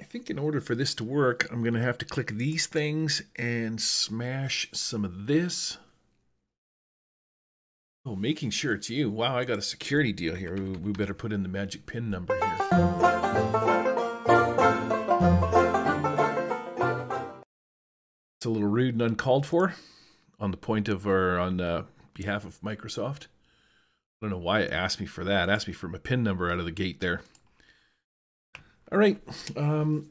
I think in order for this to work, I'm going to have to click these things and smash some of this. Oh, making sure it's you. Wow, I got a security deal here. We better put in the magic pin number here. It's a little rude and uncalled for on the point of, or on uh, behalf of Microsoft. I don't know why it asked me for that. It asked me for my pin number out of the gate there. All right. Um,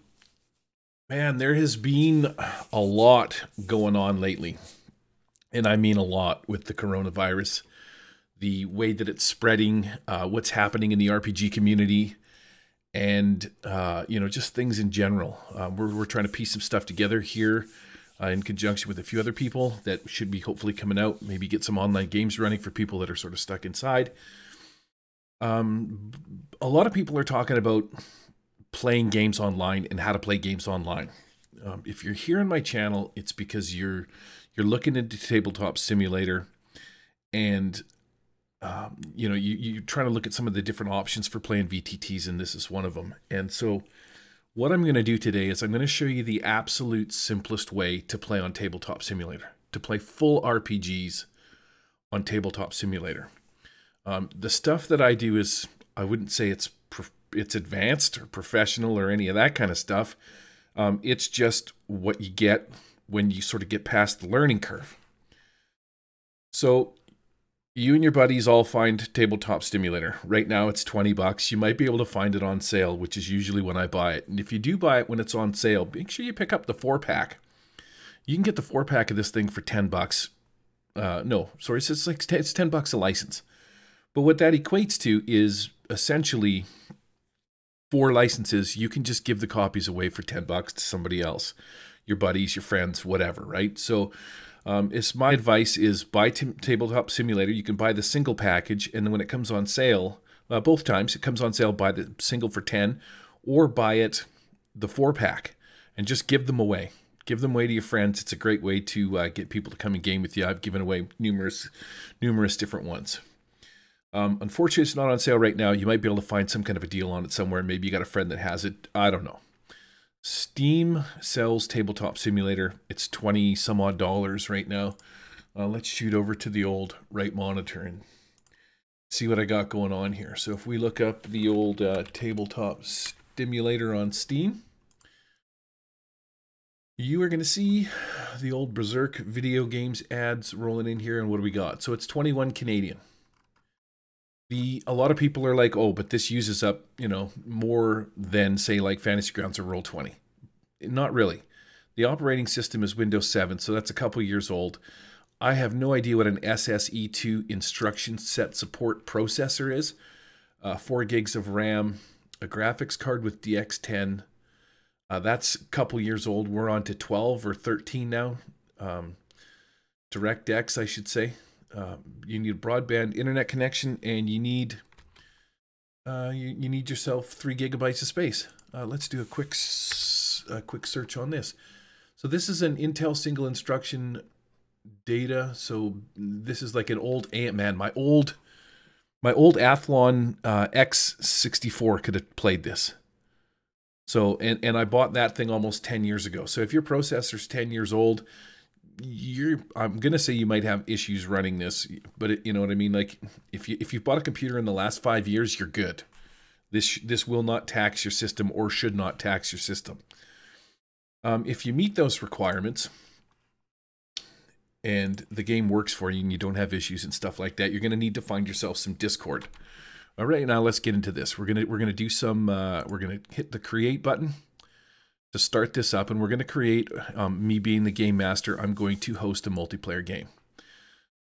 man, there has been a lot going on lately. And I mean a lot with the coronavirus, the way that it's spreading, uh, what's happening in the RPG community, and, uh, you know, just things in general. Uh, we're, we're trying to piece some stuff together here uh, in conjunction with a few other people that should be hopefully coming out, maybe get some online games running for people that are sort of stuck inside. Um, a lot of people are talking about playing games online and how to play games online. Um, if you're here on my channel, it's because you're you're looking into tabletop simulator, and um, you know you you're trying to look at some of the different options for playing VTTs, and this is one of them. And so, what I'm going to do today is I'm going to show you the absolute simplest way to play on tabletop simulator, to play full RPGs on tabletop simulator. Um, the stuff that I do is I wouldn't say it's it's advanced or professional or any of that kind of stuff. Um, it's just what you get when you sort of get past the learning curve. So you and your buddies all find tabletop stimulator right now it's 20 bucks you might be able to find it on sale which is usually when i buy it and if you do buy it when it's on sale make sure you pick up the four pack you can get the four pack of this thing for 10 bucks uh, no sorry it's, like 10, it's 10 bucks a license but what that equates to is essentially four licenses, you can just give the copies away for 10 bucks to somebody else, your buddies, your friends, whatever, right? So um, it's my advice is buy Tabletop Simulator. You can buy the single package, and then when it comes on sale, uh, both times it comes on sale, buy the single for 10 or buy it the four pack and just give them away. Give them away to your friends. It's a great way to uh, get people to come and game with you. I've given away numerous, numerous different ones. Um, unfortunately, it's not on sale right now. You might be able to find some kind of a deal on it somewhere. Maybe you got a friend that has it. I don't know. Steam sells Tabletop Simulator. It's 20 some odd dollars right now. Uh, let's shoot over to the old right monitor and see what I got going on here. So if we look up the old uh, Tabletop Stimulator on Steam, you are going to see the old Berserk video games ads rolling in here. And what do we got? So it's 21 Canadian the a lot of people are like, oh, but this uses up, you know, more than say like Fantasy Grounds or Roll Twenty. Not really. The operating system is Windows 7, so that's a couple years old. I have no idea what an SSE2 instruction set support processor is. Uh, four gigs of RAM, a graphics card with DX10. Uh, that's a couple years old. We're on to 12 or 13 now. Um, DirectX, I should say um, you need broadband internet connection and you need uh, you, you need yourself three gigabytes of space. Uh, let's do a quick a quick search on this. So this is an Intel single instruction data. So this is like an old Ant man, my old my old Athlon uh, X64 could have played this. So and and I bought that thing almost 10 years ago. So if your processor's 10 years old, you're I'm gonna say you might have issues running this, but it, you know what I mean. Like if you if you bought a computer in the last five years, you're good. This this will not tax your system or should not tax your system. Um, if you meet those requirements and the game works for you and you don't have issues and stuff like that, you're gonna need to find yourself some Discord. All right, now let's get into this. We're gonna we're gonna do some. Uh, we're gonna hit the create button to start this up and we're going to create, um, me being the game master, I'm going to host a multiplayer game.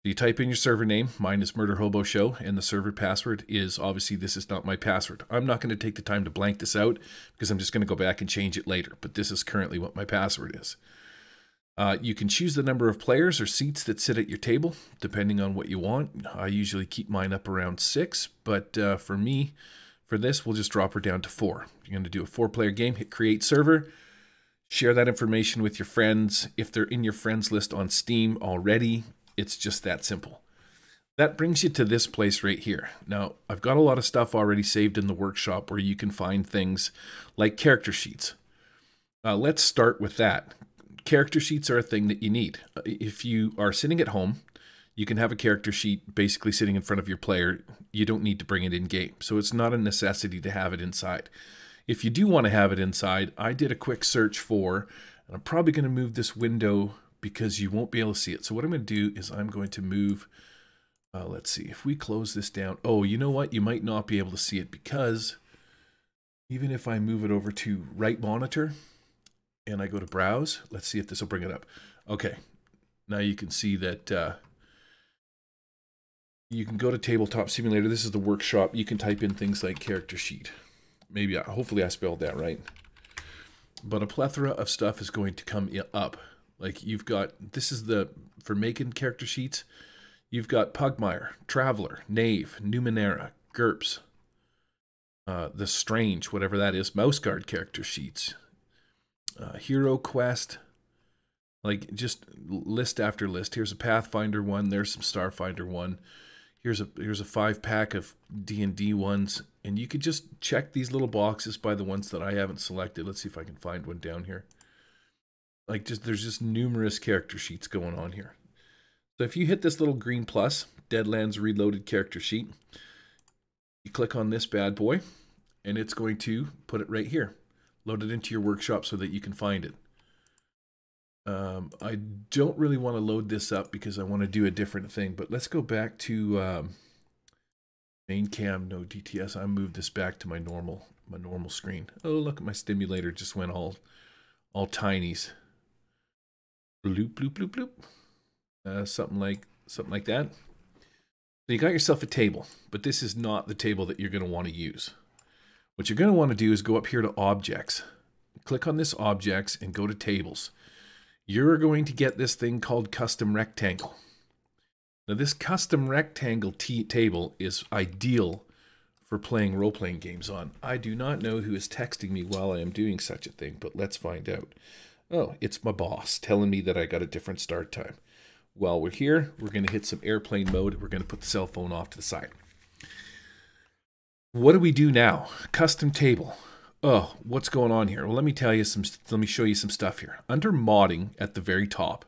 You type in your server name, mine is Murder Hobo Show, and the server password is obviously this is not my password. I'm not going to take the time to blank this out because I'm just going to go back and change it later, but this is currently what my password is. Uh, you can choose the number of players or seats that sit at your table, depending on what you want. I usually keep mine up around six, but uh, for me, for this, we'll just drop her down to four. You're going to do a four player game, hit create server, share that information with your friends. If they're in your friends list on Steam already, it's just that simple. That brings you to this place right here. Now, I've got a lot of stuff already saved in the workshop where you can find things like character sheets. Uh, let's start with that. Character sheets are a thing that you need. Uh, if you are sitting at home you can have a character sheet basically sitting in front of your player. You don't need to bring it in game. So it's not a necessity to have it inside. If you do want to have it inside, I did a quick search for, and I'm probably going to move this window because you won't be able to see it. So what I'm going to do is I'm going to move, uh, let's see, if we close this down. Oh, you know what? You might not be able to see it because even if I move it over to right monitor and I go to browse, let's see if this will bring it up. Okay, now you can see that uh, you can go to Tabletop Simulator. This is the workshop. You can type in things like character sheet. Maybe, hopefully I spelled that right. But a plethora of stuff is going to come up. Like you've got, this is the, for making character sheets, you've got Pugmire, Traveler, Knave, Numenera, Gerps, uh, The Strange, whatever that is, Mouse Guard character sheets, uh, Hero Quest, like just list after list. Here's a Pathfinder one, there's some Starfinder one here's a here's a five pack of D&D ones and you could just check these little boxes by the ones that I haven't selected. Let's see if I can find one down here. Like just there's just numerous character sheets going on here. So if you hit this little green plus, Deadlands Reloaded character sheet, you click on this bad boy and it's going to put it right here. Load it into your workshop so that you can find it. Um, I don't really want to load this up because I want to do a different thing, but let's go back to um, main cam, no DTS. I moved this back to my normal my normal screen. Oh, look, my stimulator just went all all tinies. Bloop, bloop, bloop, bloop. Uh, something like something like that. So you got yourself a table, but this is not the table that you're going to want to use. What you're going to want to do is go up here to Objects. Click on this Objects and go to Tables you're going to get this thing called custom rectangle. Now this custom rectangle table is ideal for playing role-playing games on. I do not know who is texting me while I am doing such a thing, but let's find out. Oh, it's my boss telling me that I got a different start time. While we're here, we're going to hit some airplane mode. We're going to put the cell phone off to the side. What do we do now? Custom table oh, what's going on here? Well, let me tell you some, let me show you some stuff here. Under modding at the very top,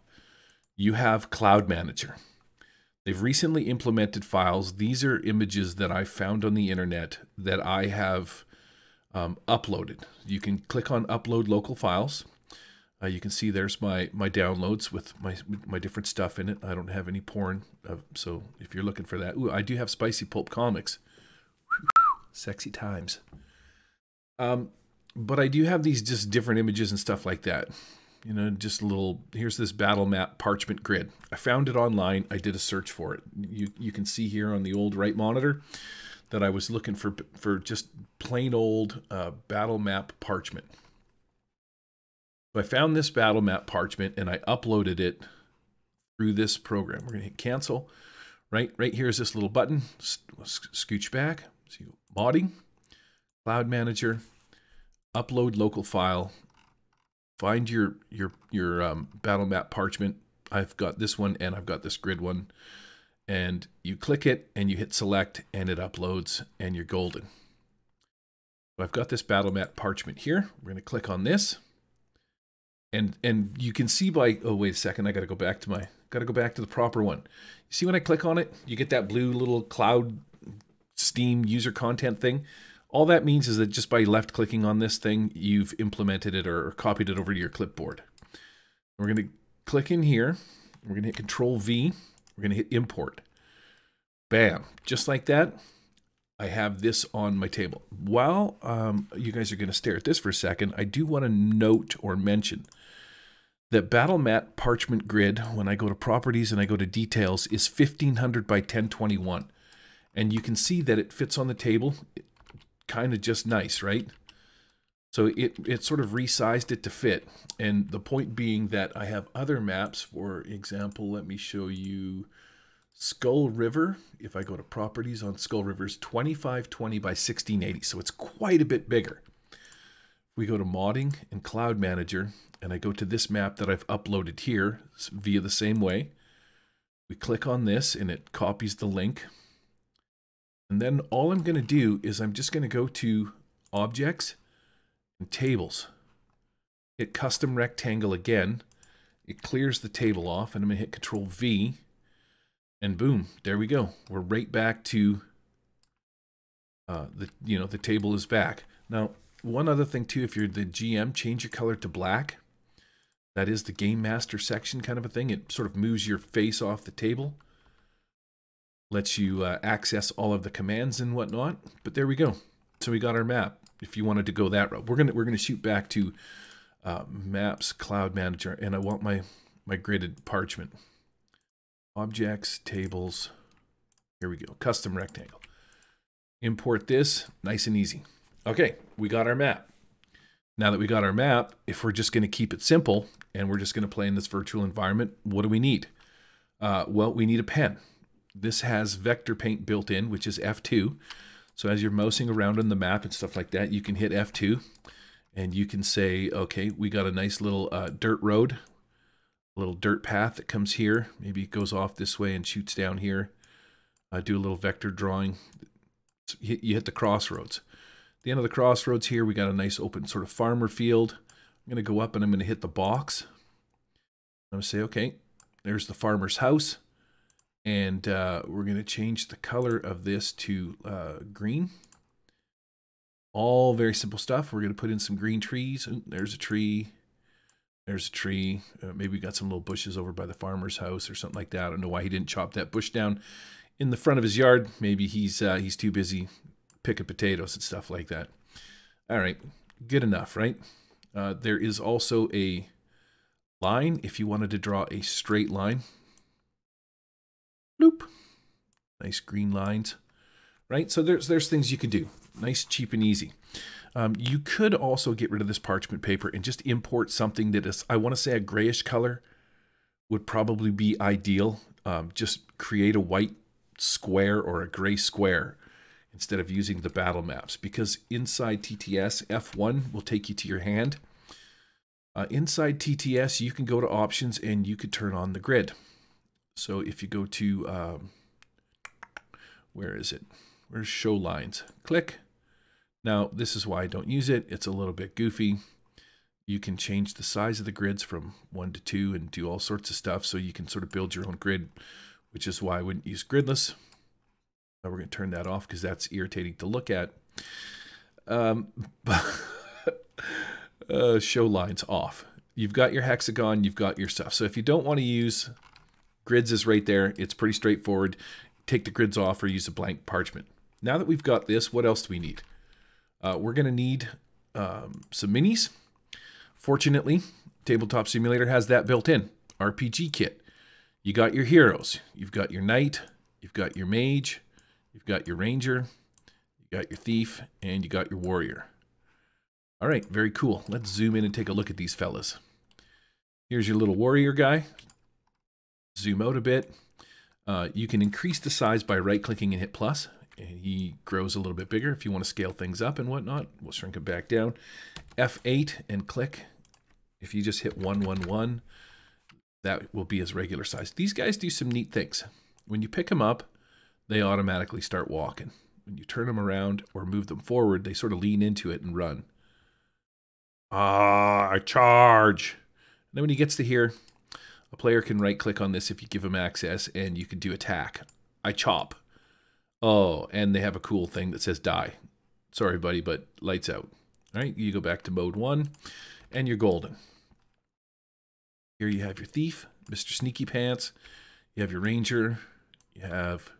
you have Cloud Manager. They've recently implemented files. These are images that I found on the internet that I have um, uploaded. You can click on upload local files. Uh, you can see there's my my downloads with my my different stuff in it. I don't have any porn, uh, so if you're looking for that, ooh, I do have spicy pulp comics. Sexy times. Um, but I do have these just different images and stuff like that. You know, just a little, here's this battle map parchment grid. I found it online. I did a search for it. You, you can see here on the old right monitor that I was looking for, for just plain old uh, battle map parchment. I found this battle map parchment and I uploaded it through this program. We're going to hit cancel. Right, right here is this little button. scooch back. See, modding. Cloud Manager, upload local file, find your your your um, battle map parchment. I've got this one and I've got this grid one, and you click it and you hit select and it uploads and you're golden. So I've got this battle map parchment here. We're going to click on this, and and you can see by oh wait a second I got to go back to my got to go back to the proper one. You see when I click on it, you get that blue little cloud Steam user content thing. All that means is that just by left clicking on this thing, you've implemented it or copied it over to your clipboard. We're going to click in here. We're going to hit Control V. We're going to hit Import. Bam. Just like that, I have this on my table. While um, you guys are going to stare at this for a second, I do want to note or mention that BattleMat Parchment Grid, when I go to Properties and I go to Details, is 1500 by 1021. And you can see that it fits on the table kind of just nice, right? So it, it sort of resized it to fit. And the point being that I have other maps. For example, let me show you Skull River. If I go to properties on Skull River, is 2520 by 1680. So it's quite a bit bigger. We go to modding and cloud manager, and I go to this map that I've uploaded here via the same way. We click on this and it copies the link and then all I'm going to do is I'm just going to go to Objects and Tables. Hit Custom Rectangle again. It clears the table off, and I'm going to hit Control V. And boom, there we go. We're right back to uh, the you know the table is back. Now, one other thing too, if you're the GM, change your color to black. That is the game master section kind of a thing. It sort of moves your face off the table lets you uh, access all of the commands and whatnot. But there we go. So we got our map. If you wanted to go that route, we're gonna we're gonna shoot back to uh, Maps Cloud Manager, and I want my my gridded parchment. Objects, tables. Here we go. Custom rectangle. Import this. Nice and easy. Okay, we got our map. Now that we got our map, if we're just going to keep it simple and we're just going to play in this virtual environment, what do we need? Uh, well, we need a pen. This has vector paint built in, which is F2. So as you're mousing around on the map and stuff like that, you can hit F2 and you can say, okay, we got a nice little uh, dirt road, little dirt path that comes here. Maybe it goes off this way and shoots down here. Uh, do a little vector drawing. You hit the crossroads. the end of the crossroads here, we got a nice open sort of farmer field. I'm going to go up and I'm going to hit the box. I'm going to say, okay, there's the farmer's house. And uh, we're going to change the color of this to uh, green. All very simple stuff. We're going to put in some green trees. Ooh, there's a tree. There's a tree. Uh, maybe we got some little bushes over by the farmer's house or something like that. I don't know why he didn't chop that bush down in the front of his yard. Maybe he's uh, he's too busy picking potatoes and stuff like that. All right, good enough, right? Uh, there is also a line if you wanted to draw a straight line. Loop, Nice green lines, right? So there's there's things you could do. Nice, cheap, and easy. Um, you could also get rid of this parchment paper and just import something that is, I want to say a grayish color would probably be ideal. Um, just create a white square or a gray square instead of using the battle maps because inside TTS, F1 will take you to your hand. Uh, inside TTS, you can go to options and you could turn on the grid. So if you go to, um, where is it? Where's show lines? Click. Now, this is why I don't use it. It's a little bit goofy. You can change the size of the grids from one to two and do all sorts of stuff. So you can sort of build your own grid, which is why I wouldn't use gridless. Now we're going to turn that off because that's irritating to look at. Um, uh, show lines off. You've got your hexagon, you've got your stuff. So if you don't want to use Grids is right there. It's pretty straightforward. Take the grids off or use a blank parchment. Now that we've got this, what else do we need? Uh, we're going to need um, some minis. Fortunately, Tabletop Simulator has that built in. RPG kit. You got your heroes. You've got your knight. You've got your mage. You've got your ranger. You got your thief. And you got your warrior. All right, very cool. Let's zoom in and take a look at these fellas. Here's your little warrior guy zoom out a bit. Uh, you can increase the size by right-clicking and hit plus. And he grows a little bit bigger. If you want to scale things up and whatnot, we'll shrink it back down. F8 and click. If you just hit 111, that will be his regular size. These guys do some neat things. When you pick them up, they automatically start walking. When you turn them around or move them forward, they sort of lean into it and run. Ah, I charge. And then when he gets to here, player can right click on this if you give them access and you can do attack. I chop. Oh, and they have a cool thing that says die. Sorry, buddy, but lights out. All right, you go back to mode one and you're golden. Here you have your thief, Mr. Sneaky Pants. You have your ranger. You have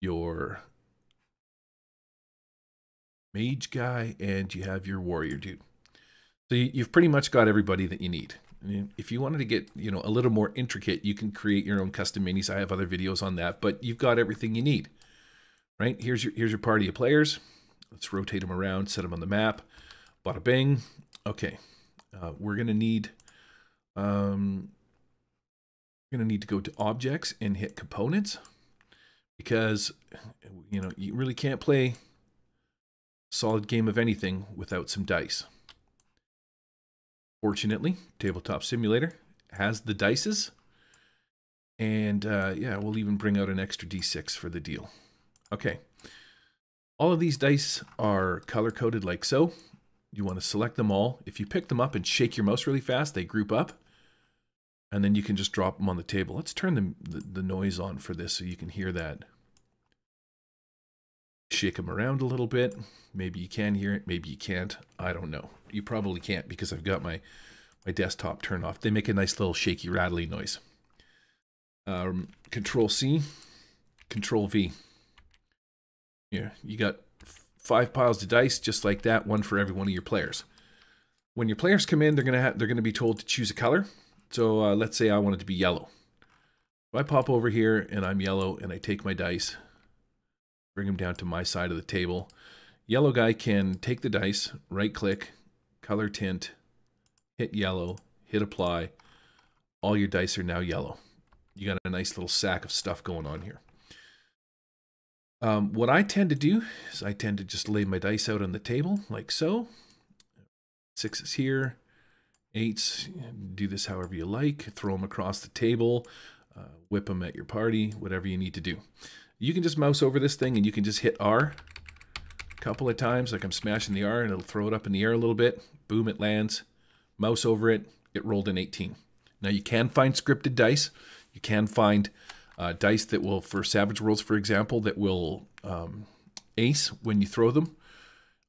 your mage guy and you have your warrior dude. So you've pretty much got everybody that you need if you wanted to get you know a little more intricate, you can create your own custom minis. I have other videos on that, but you've got everything you need. Right here's your here's your party of players. Let's rotate them around, set them on the map. Bada bing. Okay, uh, we're gonna need um, we're gonna need to go to objects and hit components because you know you really can't play solid game of anything without some dice. Fortunately, Tabletop Simulator has the dices. And uh, yeah, we'll even bring out an extra d6 for the deal. Okay. All of these dice are color-coded like so. You want to select them all. If you pick them up and shake your mouse really fast, they group up. And then you can just drop them on the table. Let's turn the, the, the noise on for this so you can hear that shake them around a little bit. Maybe you can hear it, maybe you can't. I don't know. You probably can't because I've got my, my desktop turned off. They make a nice little shaky, rattly noise. Um, control C, Control V. Here, you got five piles of dice just like that, one for every one of your players. When your players come in, they're gonna they're gonna be told to choose a color. So uh, let's say I wanted to be yellow. I pop over here and I'm yellow and I take my dice, bring him down to my side of the table. Yellow guy can take the dice, right click, color tint, hit yellow, hit apply. All your dice are now yellow. You got a nice little sack of stuff going on here. Um, what I tend to do is I tend to just lay my dice out on the table like so. Sixes here, eights, do this however you like. Throw them across the table, uh, whip them at your party, whatever you need to do you can just mouse over this thing and you can just hit R a couple of times, like I'm smashing the R and it'll throw it up in the air a little bit. Boom, it lands. Mouse over it, it rolled an 18. Now you can find scripted dice. You can find uh, dice that will, for Savage Worlds, for example, that will um, ace when you throw them.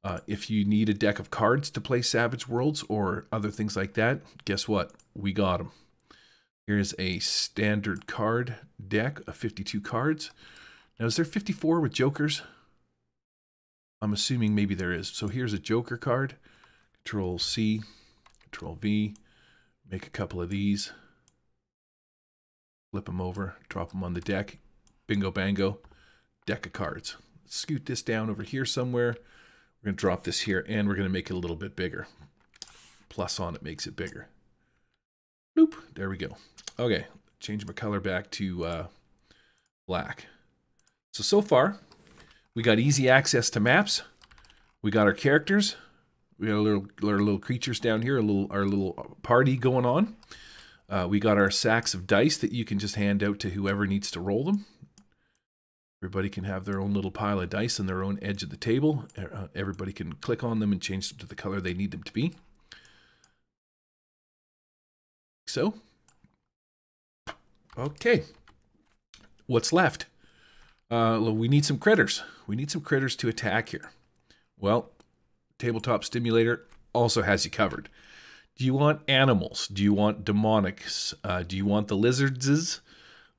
Uh, if you need a deck of cards to play Savage Worlds or other things like that, guess what? We got them. Here's a standard card deck of 52 cards. Now, is there 54 with jokers? I'm assuming maybe there is. So here's a joker card. Control C, Control V. Make a couple of these. Flip them over, drop them on the deck. Bingo bango. Deck of cards. Scoot this down over here somewhere. We're going to drop this here, and we're going to make it a little bit bigger. Plus on it makes it bigger. Boop. There we go. Okay. Change my color back to uh, black. So, so far, we got easy access to maps. We got our characters. We got our little, our little creatures down here, a little, our little party going on. Uh, we got our sacks of dice that you can just hand out to whoever needs to roll them. Everybody can have their own little pile of dice on their own edge of the table. Uh, uh, everybody can click on them and change them to the color they need them to be. So, okay. What's left? uh, we need some critters. We need some critters to attack here. Well, Tabletop Stimulator also has you covered. Do you want animals? Do you want demonics? Uh, do you want the lizards,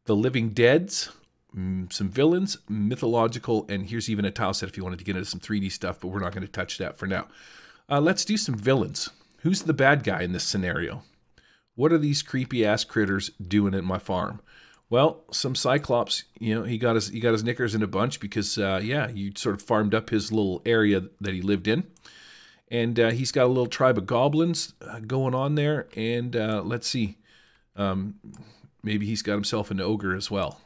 the living deads, mm, some villains, mythological, and here's even a tile set if you wanted to get into some 3D stuff, but we're not going to touch that for now. Uh, let's do some villains. Who's the bad guy in this scenario? What are these creepy ass critters doing at my farm? Well, some Cyclops, you know, he got his he got his knickers in a bunch because uh, yeah, you sort of farmed up his little area that he lived in, and uh, he's got a little tribe of goblins uh, going on there. And uh, let's see, um, maybe he's got himself an ogre as well.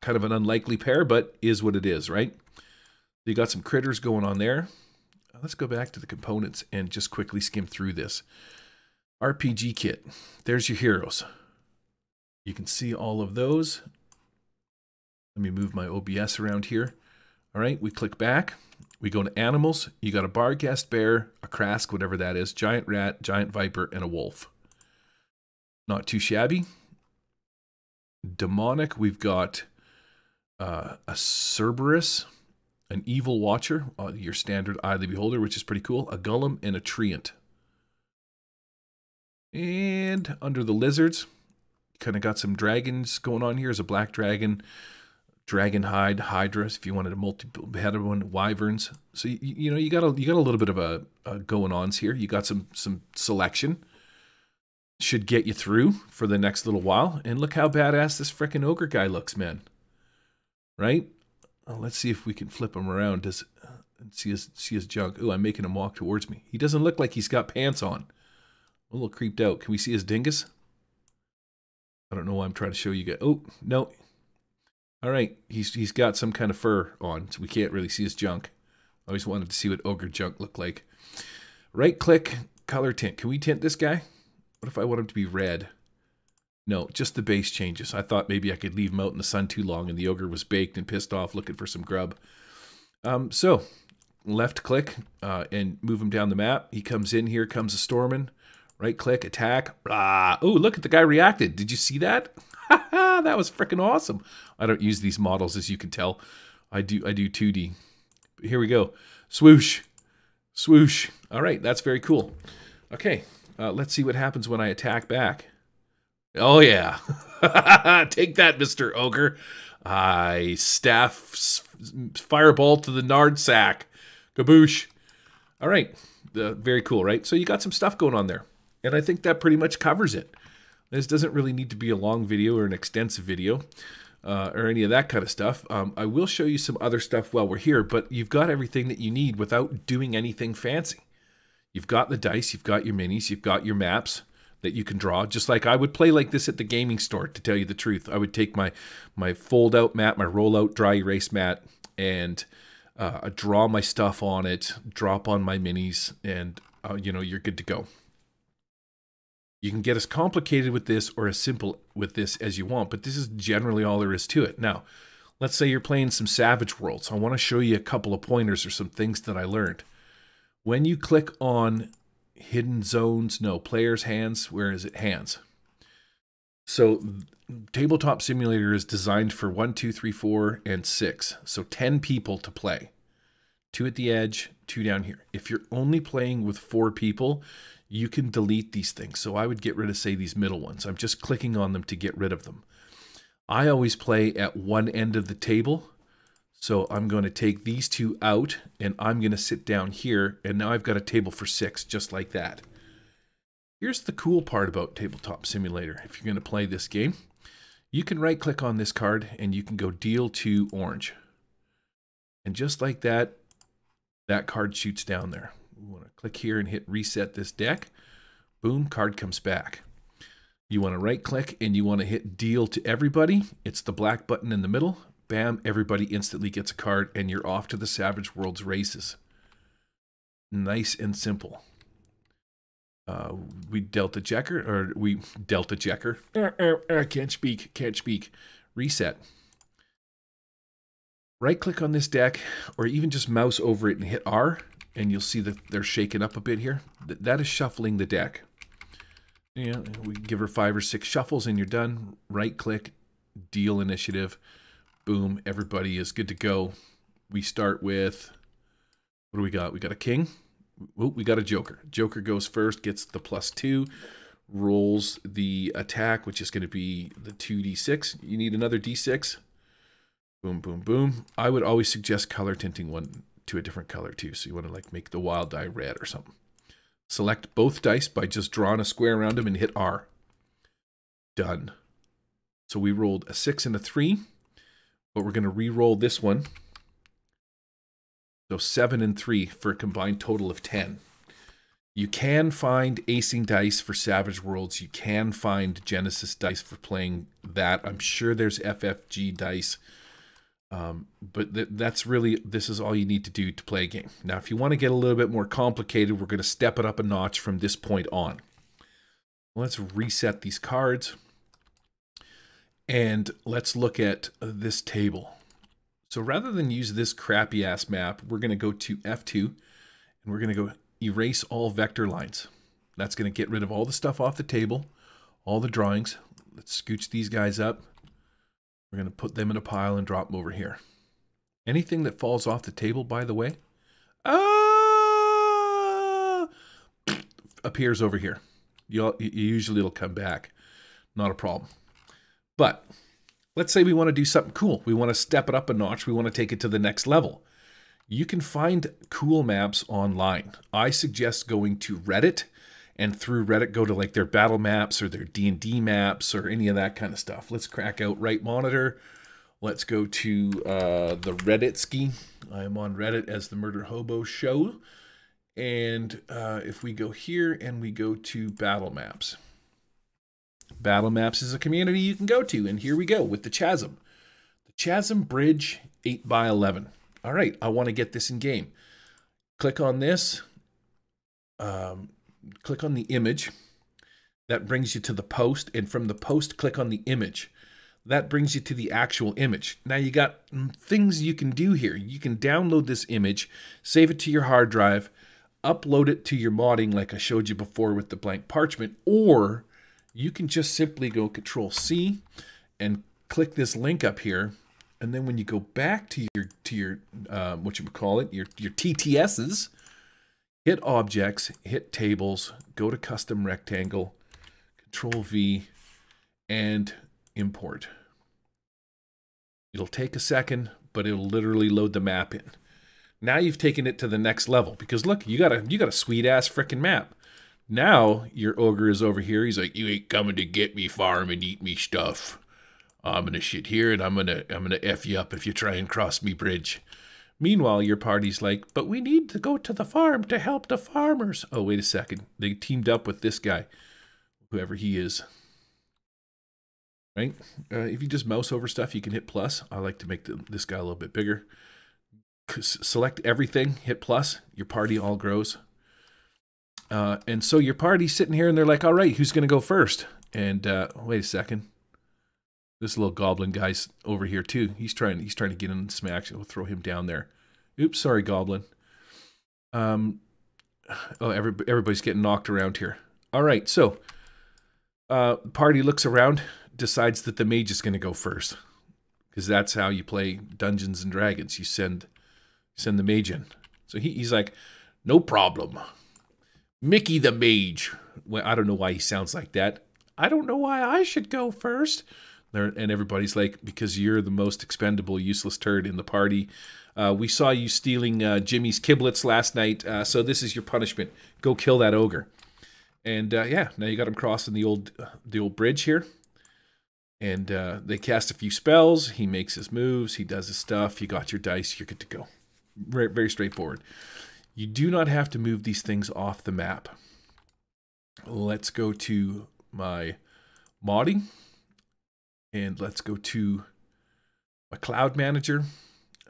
Kind of an unlikely pair, but is what it is, right? You got some critters going on there. Let's go back to the components and just quickly skim through this. RPG kit. There's your heroes. You can see all of those. Let me move my OBS around here. All right, we click back. We go to animals. You got a guest bear, a crask, whatever that is, giant rat, giant viper, and a wolf. Not too shabby. Demonic, we've got uh, a Cerberus, an evil watcher, uh, your standard Eye of the Beholder, which is pretty cool, a Gullum, and a Treant. And under the lizards, kind of got some dragons going on here. Is a black dragon, dragon hide, hydras. If you wanted a multi-headed one, wyverns. So you, you, know you got a you got a little bit of a, a going ons here. You got some some selection. Should get you through for the next little while. And look how badass this freaking ogre guy looks, man. Right? Uh, let's see if we can flip him around. Does uh, see his see his junk? Ooh, I'm making him walk towards me. He doesn't look like he's got pants on. I'm a little creeped out. Can we see his dingus? I don't know why I'm trying to show you guys. Oh, no. All right, he's he's got some kind of fur on, so we can't really see his junk. I always wanted to see what ogre junk looked like. Right click, color tint. Can we tint this guy? What if I want him to be red? No, just the base changes. I thought maybe I could leave him out in the sun too long and the ogre was baked and pissed off looking for some grub. Um, so, left click uh, and move him down the map. He comes in here, comes a storming. Right click, attack. oh, look at the guy reacted. Did you see that? that was freaking awesome. I don't use these models, as you can tell. I do I do 2D. But here we go. Swoosh. Swoosh. All right, that's very cool. Okay, uh, let's see what happens when I attack back. Oh, yeah. Take that, Mr. Ogre. I staff fireball to the nard sack. Kaboosh. All right. Uh, very cool, right? So you got some stuff going on there. And I think that pretty much covers it. This doesn't really need to be a long video or an extensive video uh, or any of that kind of stuff. Um, I will show you some other stuff while we're here, but you've got everything that you need without doing anything fancy. You've got the dice, you've got your minis, you've got your maps that you can draw. Just like I would play like this at the gaming store, to tell you the truth. I would take my my fold out mat, my roll out dry erase mat, and uh, draw my stuff on it, drop on my minis, and uh, you know you're good to go. You can get as complicated with this or as simple with this as you want, but this is generally all there is to it. Now, let's say you're playing some Savage Worlds. I want to show you a couple of pointers or some things that I learned. When you click on hidden zones, no, player's hands, where is it? Hands. So Tabletop Simulator is designed for one, two, three, four, and 6. So 10 people to play. Two at the edge, two down here. If you're only playing with four people, you can delete these things. So I would get rid of, say, these middle ones. I'm just clicking on them to get rid of them. I always play at one end of the table. So I'm going to take these two out and I'm going to sit down here. And now I've got a table for six, just like that. Here's the cool part about Tabletop Simulator. If you're going to play this game, you can right click on this card and you can go deal to orange. And just like that, that card shoots down there. We want to click here and hit reset this deck. Boom, card comes back. You want to right click and you want to hit deal to everybody. It's the black button in the middle. Bam, everybody instantly gets a card and you're off to the Savage Worlds races. Nice and simple. Uh, we dealt a checker, or we dealt a checker. Er, er, can't speak, can't speak. Reset. Right click on this deck, or even just mouse over it and hit R and you'll see that they're shaken up a bit here. that is shuffling the deck. Yeah, we give her five or six shuffles and you're done. Right click, deal initiative. Boom, everybody is good to go. We start with, what do we got? We got a king. Oh, we got a joker. Joker goes first, gets the plus two, rolls the attack, which is going to be the 2d6. You need another d6. Boom, boom, boom. I would always suggest color tinting one to a different color too. So you want to like make the wild die red or something. Select both dice by just drawing a square around them and hit R. Done. So we rolled a six and a three, but we're going to re-roll this one. So seven and three for a combined total of 10. You can find acing dice for Savage Worlds. You can find Genesis dice for playing that. I'm sure there's FFG dice um, but th that's really, this is all you need to do to play a game. Now, if you want to get a little bit more complicated, we're going to step it up a notch from this point on. Let's reset these cards. And let's look at this table. So rather than use this crappy ass map, we're going to go to F2 and we're going to go erase all vector lines. That's going to get rid of all the stuff off the table, all the drawings. Let's scooch these guys up. We're going to put them in a pile and drop them over here. Anything that falls off the table, by the way, ah, appears over here. You'll, usually it'll come back. Not a problem. But let's say we want to do something cool. We want to step it up a notch. We want to take it to the next level. You can find cool maps online. I suggest going to Reddit and through Reddit go to like their battle maps or their D&D maps or any of that kind of stuff. Let's crack out right monitor. Let's go to uh, the Reddit ski. I'm on Reddit as the Murder Hobo Show. And uh, if we go here and we go to battle maps. Battle maps is a community you can go to. And here we go with the Chasm. The Chasm Bridge 8 by 11 All right, I want to get this in game. Click on this. Um, click on the image. That brings you to the post. And from the post, click on the image. That brings you to the actual image. Now you got things you can do here. You can download this image, save it to your hard drive, upload it to your modding like I showed you before with the blank parchment, or you can just simply go control C and click this link up here. And then when you go back to your to your uh, what you would call it, your your TTSs, hit objects, hit tables, go to custom rectangle, control V, and import. It'll take a second, but it'll literally load the map in. Now you've taken it to the next level because look, you got a you got a sweet ass freaking map. Now your ogre is over here. He's like, you ain't coming to get me, farm and eat me stuff. I'm gonna shit here and I'm gonna I'm gonna f you up if you try and cross me bridge. Meanwhile, your party's like, but we need to go to the farm to help the farmers. Oh, wait a second. They teamed up with this guy, whoever he is. Right? Uh, if you just mouse over stuff, you can hit plus. I like to make the, this guy a little bit bigger. select everything, hit plus. Your party all grows. Uh, and so your party's sitting here and they're like, all right, who's going to go first? And uh, wait a second. This little goblin guy's over here too. He's trying he's trying to get in some action. We'll throw him down there. Oops, sorry, goblin. Um, oh, every, everybody's getting knocked around here. All right, so uh, party looks around, decides that the mage is going to go first, because that's how you play Dungeons and Dragons. You send send the mage in. So he, he's like, no problem. Mickey the mage. Well, I don't know why he sounds like that. I don't know why I should go first and everybody's like, because you're the most expendable, useless turd in the party. Uh, we saw you stealing uh, Jimmy's kiblets last night, uh, so this is your punishment. Go kill that ogre. And uh, yeah, now you got him crossing the old the old bridge here. And uh, they cast a few spells. He makes his moves. He does his stuff. You got your dice. You're good to go. Very, very straightforward. You do not have to move these things off the map. Let's go to my modding. And let's go to my cloud manager.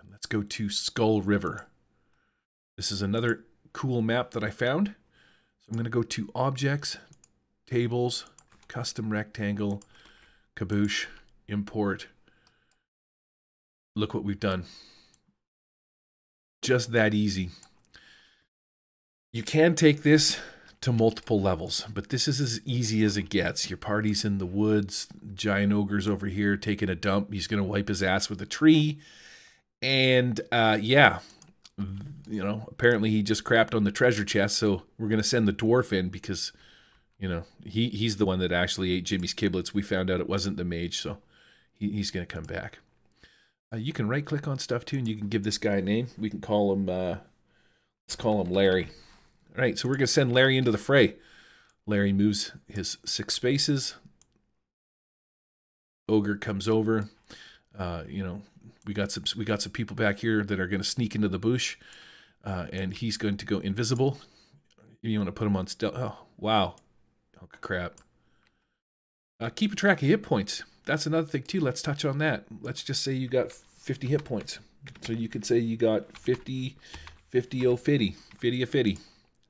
And let's go to Skull River. This is another cool map that I found. So I'm going to go to Objects, Tables, Custom Rectangle, Kaboosh, Import. Look what we've done. Just that easy. You can take this to multiple levels, but this is as easy as it gets. Your party's in the woods, giant ogre's over here taking a dump. He's going to wipe his ass with a tree. And uh, yeah, you know, apparently he just crapped on the treasure chest, so we're going to send the dwarf in because, you know, he, he's the one that actually ate Jimmy's kiblets. We found out it wasn't the mage, so he, he's going to come back. Uh, you can right click on stuff too, and you can give this guy a name. We can call him, uh, let's call him Larry. All right, so we're going to send Larry into the fray. Larry moves his six spaces. Ogre comes over. Uh, you know, we got some we got some people back here that are going to sneak into the bush, uh, and he's going to go invisible. You want to put him on stealth? Oh, wow! Oh, crap. Uh, keep a track of hit points. That's another thing too. Let's touch on that. Let's just say you got 50 hit points. So you could say you got 50, 50 oh fitty, fitty a fitty.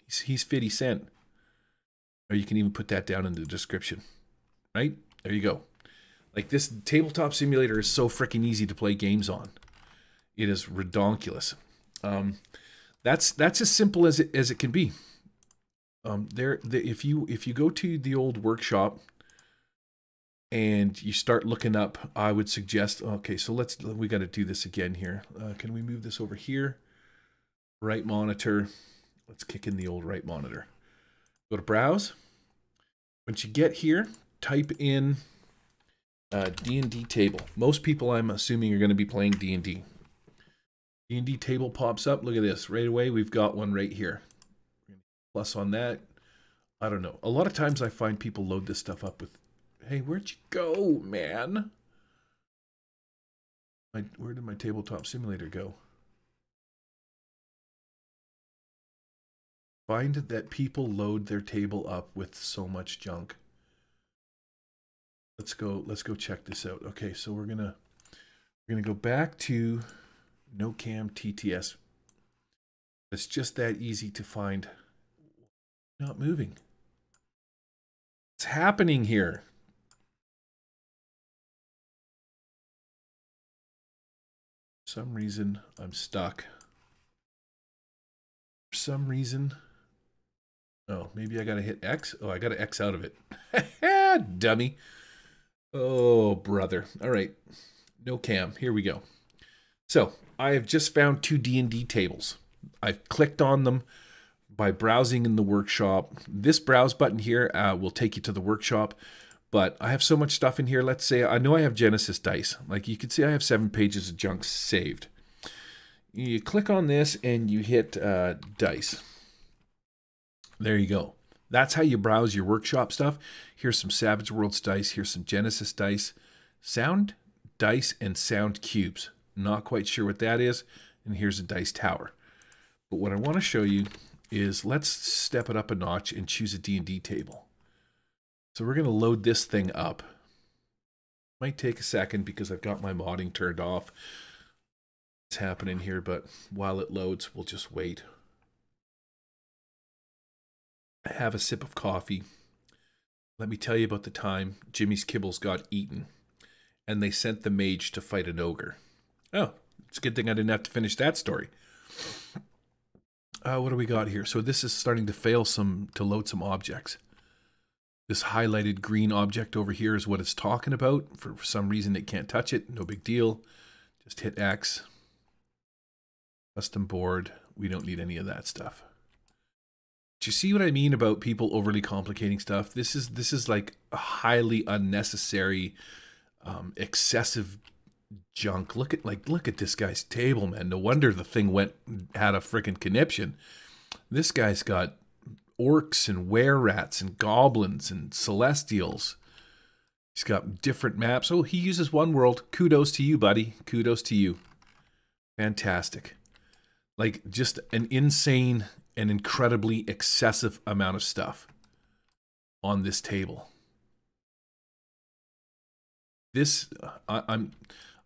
He's, he's 50 Cent. Or you can even put that down in the description. Right? There you go. Like this tabletop simulator is so freaking easy to play games on. It is redonkulous. Um, that's that's as simple as it as it can be. Um, there, the, if you if you go to the old workshop and you start looking up, I would suggest. Okay, so let's we got to do this again here. Uh, can we move this over here? Right monitor. Let's kick in the old right monitor. Go to browse. Once you get here, type in D&D uh, table. Most people, I'm assuming, are going to be playing D&D. D&D table pops up. Look at this. Right away, we've got one right here. Plus on that. I don't know. A lot of times I find people load this stuff up with, hey, where'd you go, man? My, where did my tabletop simulator go? find that people load their table up with so much junk. Let's go, let's go check this out. Okay, so we're gonna we're gonna go back to NoCam TTS. It's just that easy to find. Not moving. What's happening here? some reason I'm stuck. For some reason Oh, maybe I got to hit X. Oh, I got to X out of it. Dummy. Oh, brother. All right. No cam. Here we go. So I have just found two D&D tables. I've clicked on them by browsing in the workshop. This browse button here uh, will take you to the workshop, but I have so much stuff in here. Let's say I know I have Genesis dice. Like you can see, I have seven pages of junk saved. You click on this and you hit uh, dice. There you go. That's how you browse your workshop stuff. Here's some Savage Worlds dice. Here's some Genesis dice. Sound dice and sound cubes. Not quite sure what that is. And here's a dice tower. But what I want to show you is let's step it up a notch and choose a D&D table. So we're going to load this thing up. Might take a second because I've got my modding turned off. It's happening here, but while it loads, we'll just wait have a sip of coffee. Let me tell you about the time Jimmy's kibbles got eaten and they sent the mage to fight an ogre. Oh, it's a good thing I didn't have to finish that story. Uh, what do we got here? So this is starting to fail some, to load some objects. This highlighted green object over here is what it's talking about. For, for some reason, it can't touch it. No big deal. Just hit X. Custom board. We don't need any of that stuff do you see what I mean about people overly complicating stuff? This is this is like a highly unnecessary, um, excessive junk. Look at like look at this guy's table, man. No wonder the thing went had a freaking conniption. This guy's got orcs and were rats and goblins and celestials. He's got different maps. Oh, he uses one world. Kudos to you, buddy. Kudos to you. Fantastic. Like just an insane, an incredibly excessive amount of stuff on this table. This, I, am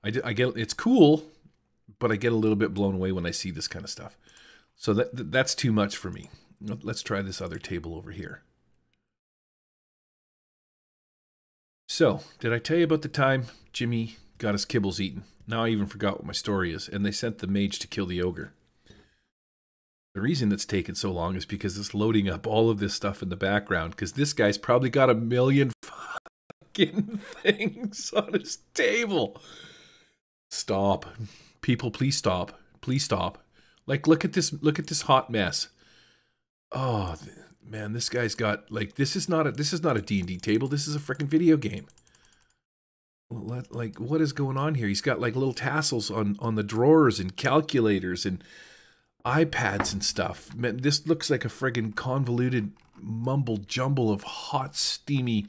I, I get, it's cool, but I get a little bit blown away when I see this kind of stuff. So that that's too much for me. Let's try this other table over here. So, did I tell you about the time Jimmy got his kibbles eaten? Now I even forgot what my story is. And they sent the mage to kill the ogre. The reason that's taken so long is because it's loading up all of this stuff in the background because this guy's probably got a million fucking things on his table. Stop. People, please stop. Please stop. Like look at this look at this hot mess. Oh, man, this guy's got like this is not a this is not a D&D table. This is a freaking video game. Like what is going on here? He's got like little tassels on on the drawers and calculators and iPads and stuff. Man, this looks like a friggin' convoluted mumble jumble of hot, steamy,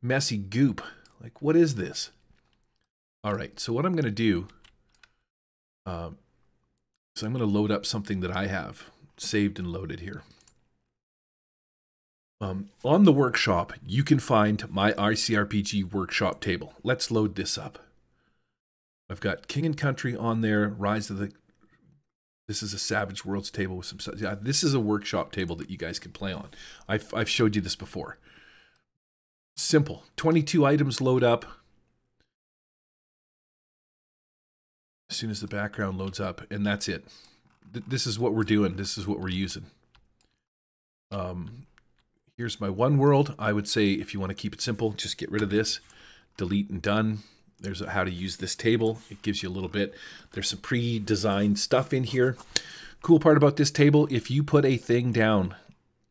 messy goop. Like, what is this? All right, so what I'm going to do uh, I'm going to load up something that I have saved and loaded here. Um, on the workshop, you can find my ICRPG workshop table. Let's load this up. I've got King and Country on there, Rise of the this is a Savage Worlds table with some. Yeah, this is a workshop table that you guys can play on. I've I've showed you this before. Simple. 22 items load up. As soon as the background loads up, and that's it. Th this is what we're doing. This is what we're using. Um, here's my one world. I would say if you want to keep it simple, just get rid of this, delete and done. There's how to use this table. It gives you a little bit. There's some pre-designed stuff in here. Cool part about this table, if you put a thing down,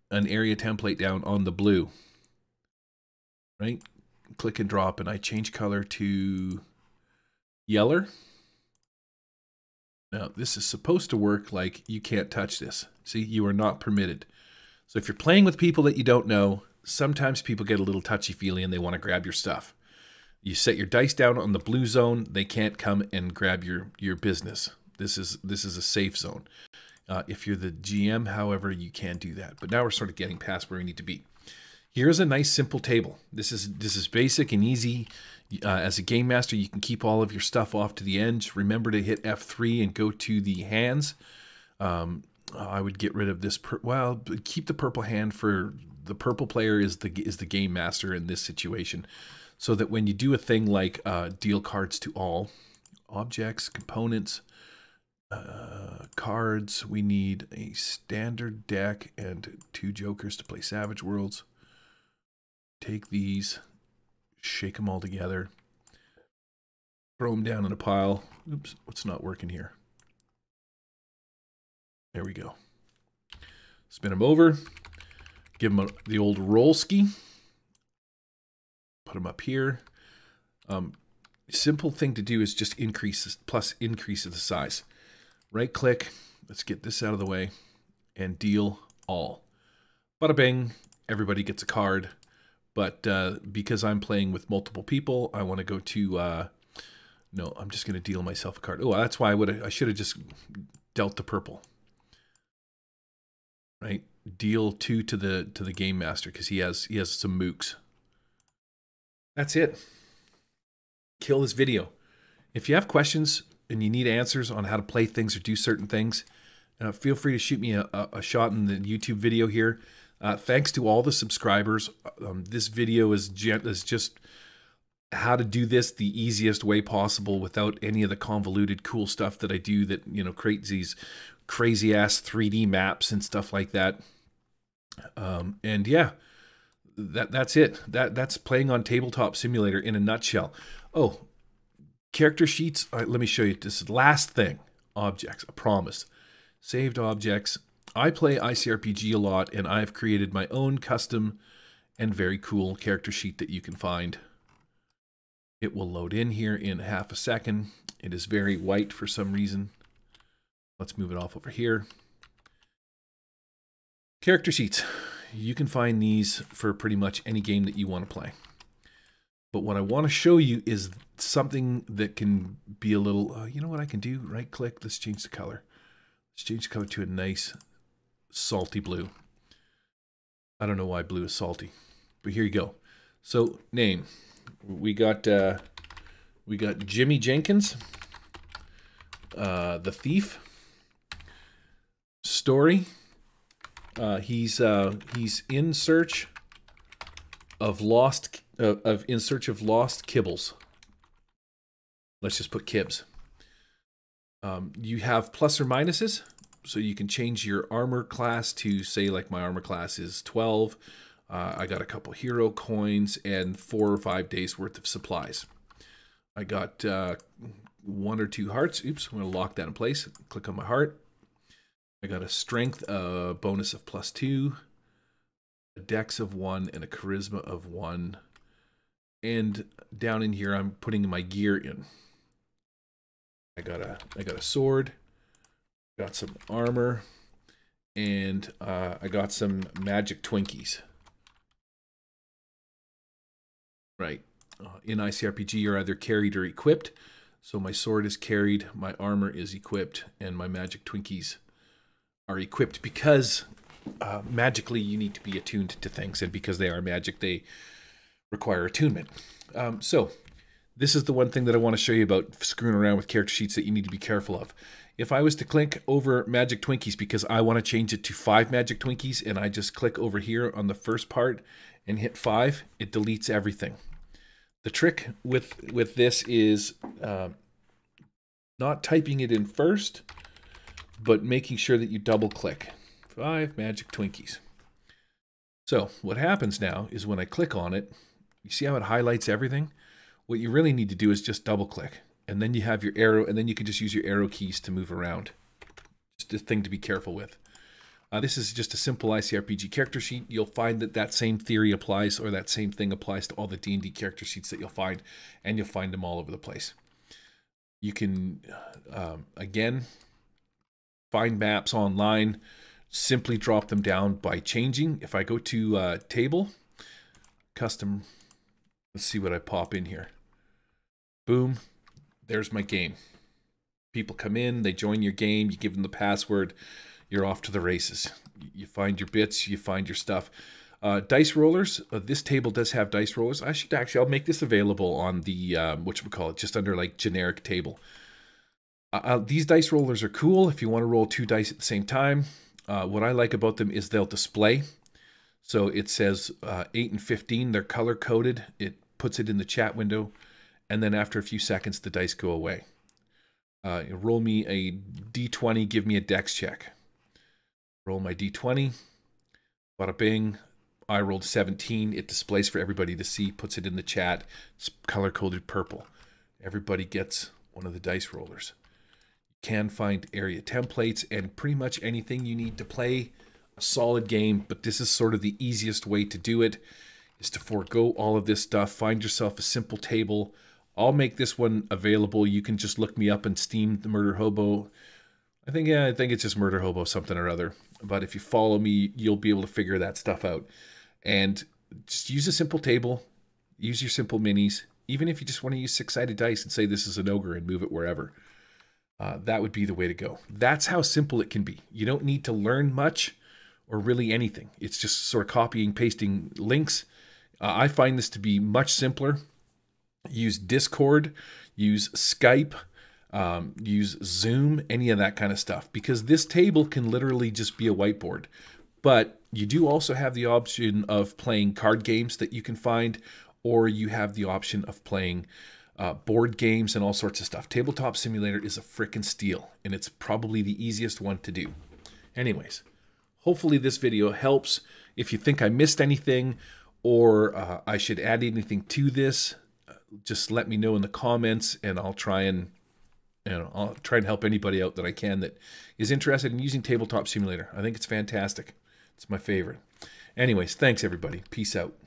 an area template down on the blue, right? Click and drop, and I change color to yeller. Now, this is supposed to work like you can't touch this. See, you are not permitted. So if you're playing with people that you don't know, sometimes people get a little touchy-feely and they want to grab your stuff. You set your dice down on the blue zone. They can't come and grab your your business. This is this is a safe zone. Uh, if you're the GM, however, you can do that. But now we're sort of getting past where we need to be. Here's a nice simple table. This is this is basic and easy. Uh, as a game master, you can keep all of your stuff off to the end. Remember to hit F3 and go to the hands. Um, I would get rid of this. well, keep the purple hand for the purple player is the is the game master in this situation so that when you do a thing like uh, deal cards to all, objects, components, uh, cards, we need a standard deck and two jokers to play Savage Worlds. Take these, shake them all together, throw them down in a pile. Oops, what's not working here? There we go. Spin them over, give them a, the old roll ski put them up here. Um, simple thing to do is just increase this, plus increase the size. Right click, let's get this out of the way, and deal all. Bada bing, everybody gets a card. But uh, because I'm playing with multiple people, I want to go to, uh, no, I'm just going to deal myself a card. Oh, that's why I would I should have just dealt the purple. Right? Deal two to the to the game master because he has he has some mooks. That's it. Kill this video. If you have questions and you need answers on how to play things or do certain things, uh, feel free to shoot me a, a, shot in the YouTube video here. Uh, thanks to all the subscribers. Um, this video is, is just how to do this the easiest way possible without any of the convoluted cool stuff that I do that, you know, creates these crazy ass 3D maps and stuff like that. Um, and yeah, that that's it. That that's playing on Tabletop Simulator in a nutshell. Oh, character sheets. let me show you this last thing. Objects, I promise. Saved objects. I play ICRPG a lot, and I've created my own custom and very cool character sheet that you can find. It will load in here in half a second. It is very white for some reason. Let's move it off over here. Character sheets you can find these for pretty much any game that you want to play. But what I want to show you is something that can be a little, uh, you know what I can do? Right click, let's change the color. Let's change the color to a nice salty blue. I don't know why blue is salty, but here you go. So name, we got, uh, we got Jimmy Jenkins, uh, the thief, story, uh, he's uh, he's in search of lost uh, of in search of lost kibbles. Let's just put kibs. Um, you have plus or minuses, so you can change your armor class to say like my armor class is 12. Uh, I got a couple hero coins and four or five days worth of supplies. I got uh, one or two hearts. Oops, I'm gonna lock that in place. Click on my heart. I got a strength bonus of plus two, a dex of one, and a charisma of one. And down in here, I'm putting my gear in. I got a I got a sword, got some armor, and uh, I got some magic Twinkies. Right. Uh, in ICRPG, you're either carried or equipped. So my sword is carried, my armor is equipped, and my magic Twinkies are equipped because uh, magically you need to be attuned to things, and because they are magic, they require attunement. Um, so this is the one thing that I want to show you about screwing around with character sheets that you need to be careful of. If I was to click over Magic Twinkies because I want to change it to five Magic Twinkies and I just click over here on the first part and hit five, it deletes everything. The trick with, with this is uh, not typing it in first, but making sure that you double click. Five magic Twinkies. So what happens now is when I click on it, you see how it highlights everything? What you really need to do is just double click and then you have your arrow and then you can just use your arrow keys to move around. Just a thing to be careful with. Uh, this is just a simple ICRPG character sheet. You'll find that that same theory applies or that same thing applies to all the D&D character sheets that you'll find and you'll find them all over the place. You can, uh, um, again, find maps online, simply drop them down by changing. If I go to uh, table, custom, let's see what I pop in here. Boom, there's my game. People come in, they join your game, you give them the password, you're off to the races. You find your bits, you find your stuff. Uh, dice rollers. Uh, this table does have dice rollers. I should actually, I'll make this available on the, um, what we call it, just under like generic table. Uh, uh, these dice rollers are cool if you want to roll two dice at the same time. Uh, what I like about them is they'll display. So it says uh, 8 and 15, they're color coded. It puts it in the chat window. And then after a few seconds, the dice go away. Uh, roll me a d20, give me a dex check. Roll my d20. Bada bing. I rolled 17. It displays for everybody to see, puts it in the chat. It's color coded purple. Everybody gets one of the dice rollers can find area templates and pretty much anything you need to play a solid game, but this is sort of the easiest way to do it is to forego all of this stuff, find yourself a simple table. I'll make this one available. You can just look me up and Steam the Murder Hobo. I think yeah, I think it's just Murder Hobo something or other. But if you follow me, you'll be able to figure that stuff out. And just use a simple table, use your simple minis, even if you just want to use six-sided dice and say this is an ogre and move it wherever uh, that would be the way to go. That's how simple it can be. You don't need to learn much or really anything. It's just sort of copying, pasting links. Uh, I find this to be much simpler. Use Discord, use Skype, um, use Zoom, any of that kind of stuff, because this table can literally just be a whiteboard. But you do also have the option of playing card games that you can find, or you have the option of playing uh, board games, and all sorts of stuff. Tabletop Simulator is a freaking steal, and it's probably the easiest one to do. Anyways, hopefully this video helps. If you think I missed anything or uh, I should add anything to this, uh, just let me know in the comments, and I'll try and you know, I'll try and help anybody out that I can that is interested in using Tabletop Simulator. I think it's fantastic. It's my favorite. Anyways, thanks everybody. Peace out.